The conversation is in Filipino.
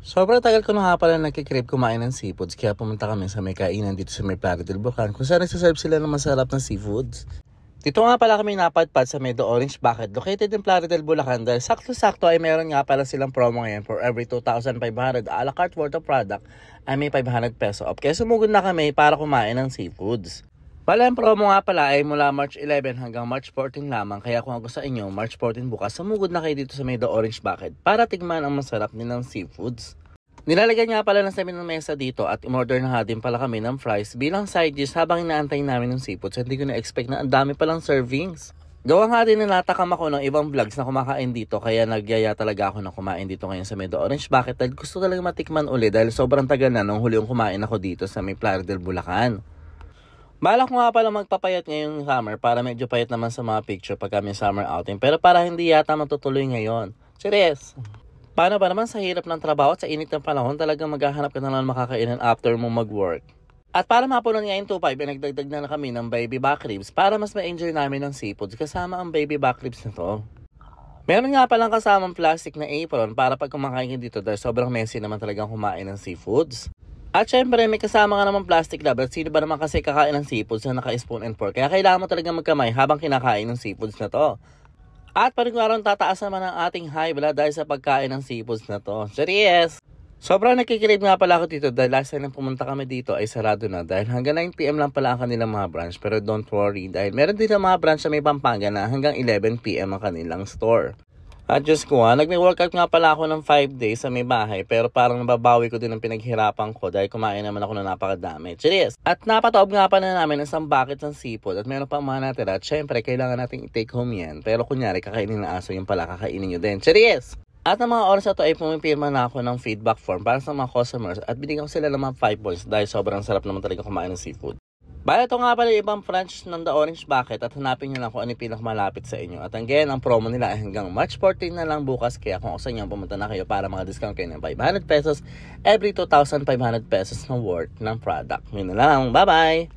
Sobrang tagal ko na nga pala nagkikrib kumain ng seafoods kaya pumunta kami sa may kainan dito sa may Plaga del Bucan kung saan nagsaserve sila ng masarap na seafoods. Dito nga pala kami napadpad sa Medo Orange Bucket located in Plaga del Bulacan dahil sakto-sakto ay meron nga pala silang promo ngayon for every 2,500 a la carte worth of product ay may 500 peso off. Kaya sumugod na kami para kumain ng seafoods. Pala ang promo nga pala ay mula March 11 hanggang March 14 lamang kaya kung ako sa inyo, March 14 bukas, sumugod na kayo dito sa may The Orange Bucket para tigman ang masarap nilang seafoods. Nilalagyan nga pala ng semi ng mesa dito at umorder na nga din pala kami ng fries bilang side dish habang inaantay namin ng seafoods so, hindi ko na-expect na ang dami palang servings. Gawa nga din na natakam ako ng ibang vlogs na kumakain dito kaya nagyaya talaga ako na kumain dito ngayon sa Medo Orange Bucket dahil gusto talaga matikman uli dahil sobrang tagal na nung huli yung kumain ako dito sa may Playa del Bulacan. Balak ko nga pala magpapayat ngayong summer para medyo payat naman sa mga picture pag kami summer outing. Pero para hindi yata matutuloy ngayon. Serious. Paano ba naman sa hirap ng trabaho at sa init ng panahon talagang maghahanap ka na lang makakainan after mo mag-work? At para mapunan nga yung ay eh, nagdagdag na, na kami ng baby back ribs para mas ma-enjoy namin ng seafood kasama ang baby back ribs na to. Meron nga palang kasamang plastic na apron para pag kumakain dito dahil sobrang messy naman talagang kumain ng seafoods. At syempre, may kasama ka naman plastic wrap. At sino ba naman kasi kakain ng seafoods na naka-spoon and fork? Kaya kailangan mo talaga magkamay habang kinakain ng seafoods na to. At panigwarang tataas naman ang ating high blood dahil sa pagkain ng seafoods na to. Serious! Sobrang nakikilig nga pala ako dito dahil last time na pumunta kami dito ay sarado na dahil hanggang 9pm lang pala ang kanilang mga branch pero don't worry dahil meron din mga branch sa may Pampanga na hanggang 11pm ang kanilang store. At just ko ah, nag-workout nga pala ako ng 5 days sa may bahay pero parang nababawi ko din ang pinaghirapan ko dahil kumain naman ako na napakadami. Cheers! At napataob nga pa na namin ng isang bucket ng sipol at meron pa mga natira Siyempre, kailangan natin i-take home yan pero kunyari kakainin ng aso yung pala kakainin nyo din. Cheers! At ang mga oras na to ay pumipirma na ako ng feedback form para sa mga customers at binigyan ko sila ng mga 5 points dahil sobrang sarap naman talaga kumain ng seafood. Bale, ito nga pala ibang branch ng The Orange Bucket at hanapin nyo lang kung ano yung pinakamalapit sa inyo. At again, ang promo nila ay hanggang March 14 na lang bukas. Kaya kung gusto nyo, pumunta na kayo para mga discount kayo ng 500 pesos every 2,500 pesos na worth ng product. Yun na lang. Bye-bye!